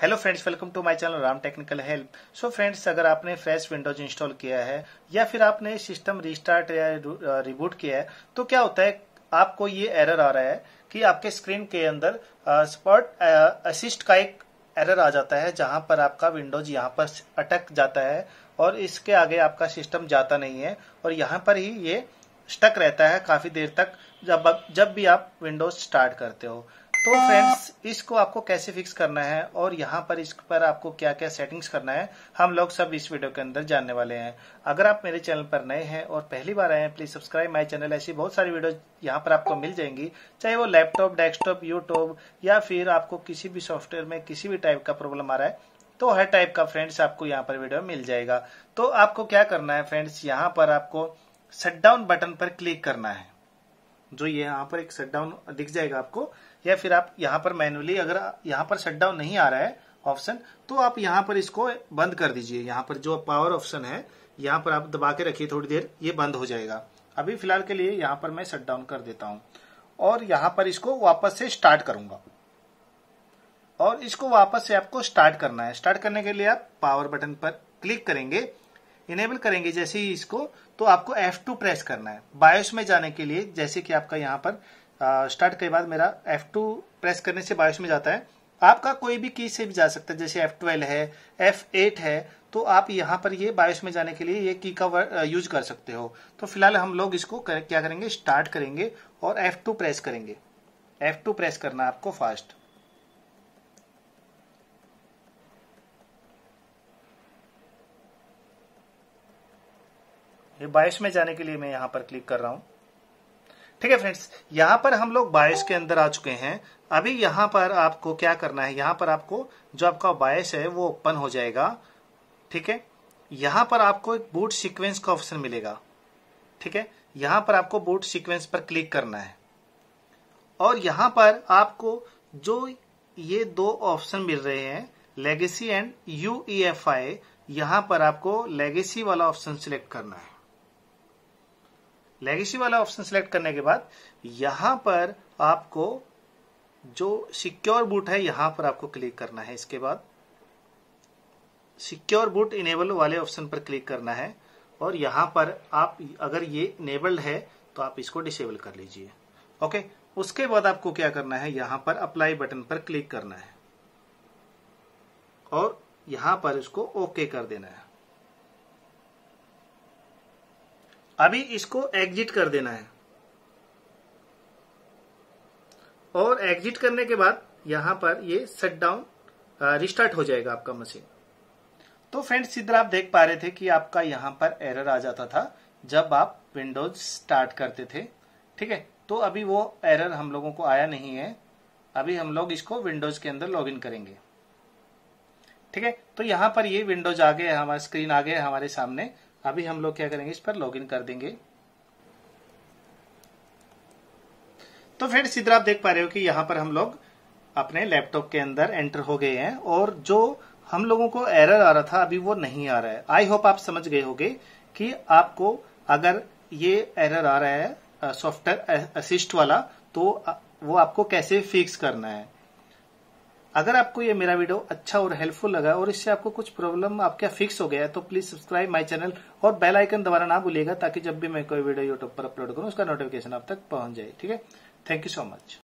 hello friends welcome to my channel Ram technical help so friends अगर आपने fresh Windows install किया है या फिर आपने सिस्टम रिस्टार्ट या रिबूट किया है तो क्या होता है आपको ये एरर आ रहा है कि आपके स्क्रीन के अंदर स्पॉट असिस्ट का एक एरर आ जाता है जहां पर आपका विंडोज यहाँ पर अटक जाता है और इसके आगे आपका सिस्टम जाता नहीं है और यहाँ पर ही ये स्टक रहता है काफी देर तक जब जब भी आप विंडोज स्टार्ट करते हो तो फ्रेंड्स इसको आपको कैसे फिक्स करना है और यहाँ पर इस पर आपको क्या क्या सेटिंग्स करना है हम लोग सब इस वीडियो के अंदर जानने वाले हैं अगर आप मेरे चैनल पर नए हैं और पहली बार आए हैं प्लीज सब्सक्राइब माई चैनल ऐसी बहुत सारी वीडियो यहाँ पर आपको मिल जाएंगी चाहे वो लैपटॉप डेस्कटॉप यूट्यूब या फिर आपको किसी भी सॉफ्टवेयर में किसी भी टाइप का प्रॉब्लम आ रहा है तो हर टाइप का फ्रेंड्स आपको यहाँ पर वीडियो मिल जाएगा तो आपको क्या करना है फ्रेंड्स यहाँ पर आपको शट डाउन बटन पर क्लिक करना है जो ये यहाँ पर एक शटडाउन दिख जाएगा आपको या फिर आप यहाँ पर मैनुअली अगर यहाँ पर शटडाउन नहीं आ रहा है ऑप्शन तो आप यहाँ पर इसको बंद कर दीजिए यहाँ पर जो पावर ऑप्शन है यहाँ पर आप दबा के रखिए थोड़ी देर ये बंद हो जाएगा अभी फिलहाल के लिए यहाँ पर मैं शटडाउन कर देता हूँ और यहाँ पर इसको वापस से स्टार्ट करूंगा और इसको वापस से आपको स्टार्ट करना है स्टार्ट करने के लिए आप पावर बटन पर क्लिक करेंगे इनेबल करेंगे जैसे ही इसको तो आपको F2 प्रेस करना है बायोस में जाने के लिए जैसे कि आपका यहाँ पर स्टार्ट के बाद मेरा F2 प्रेस करने से बायोस में जाता है आपका कोई भी की से भी जा सकता है जैसे F12 है F8 है तो आप यहाँ पर ये बायोस में जाने के लिए ये की का यूज कर सकते हो तो फिलहाल हम लोग इसको कर, क्या करेंगे स्टार्ट करेंगे और टू प्रेस करेंगे टू प्रेस करना आपको फास्ट ये बायोस में जाने के लिए मैं यहां पर क्लिक कर रहा हूं ठीक है फ्रेंड्स यहां पर हम लोग बायस के अंदर आ चुके हैं अभी यहां पर आपको क्या करना है यहां पर आपको जो आपका बायस है वो ओपन हो जाएगा ठीक है यहां पर आपको एक बूट सीक्वेंस का ऑप्शन मिलेगा ठीक है यहां पर आपको बूट सीक्वेंस पर क्लिक करना है और यहां पर आपको जो ये दो ऑप्शन मिल रहे हैं लेगेसी एंड यूईएफआई यहां पर आपको लेगेसी वाला ऑप्शन सिलेक्ट करना है लेगेसी वाला ऑप्शन सिलेक्ट करने के बाद यहां पर आपको जो सिक्योर बूट है यहां पर आपको क्लिक करना है इसके बाद सिक्योर बूट इनेबल वाले ऑप्शन पर क्लिक करना है और यहां पर आप अगर ये इनेबल्ड है तो आप इसको डिसेबल कर लीजिए ओके उसके बाद आपको क्या करना है यहां पर अप्लाई बटन पर क्लिक करना है और यहां पर इसको ओके कर देना है अभी इसको एग्जिट कर देना है और एग्जिट करने के बाद यहां पर ये शट डाउन रिस्टार्ट हो जाएगा आपका मशीन तो फ्रेंड्स इधर आप देख पा रहे थे कि आपका यहां पर एरर आ जाता था जब आप विंडोज स्टार्ट करते थे ठीक है तो अभी वो एरर हम लोगों को आया नहीं है अभी हम लोग इसको विंडोज के अंदर लॉगिन करेंगे ठीक है तो यहां पर ये विंडोज आ गए हमारे स्क्रीन आ गए हमारे सामने अभी हम लोग क्या करेंगे इस पर लॉगिन कर देंगे तो फिर सीधा आप देख पा रहे हो कि यहां पर हम लोग अपने लैपटॉप के अंदर एंटर हो गए हैं और जो हम लोगों को एरर आ रहा था अभी वो नहीं आ रहा है आई होप आप समझ गए होंगे कि आपको अगर ये एरर आ रहा है सॉफ्टवेयर असिस्ट वाला तो वो आपको कैसे फिक्स करना है अगर आपको ये मेरा वीडियो अच्छा और हेल्पफुल लगा और इससे आपको कुछ प्रॉब्लम आपका फिक्स हो गया है तो प्लीज सब्सक्राइब माय चैनल और बेल आइकन दोबारा ना भूलिएगा ताकि जब भी मैं कोई वीडियो यूट्यूब पर अपलोड करूं उसका नोटिफिकेशन आप तक पहुंच जाए ठीक है थैंक यू सो मच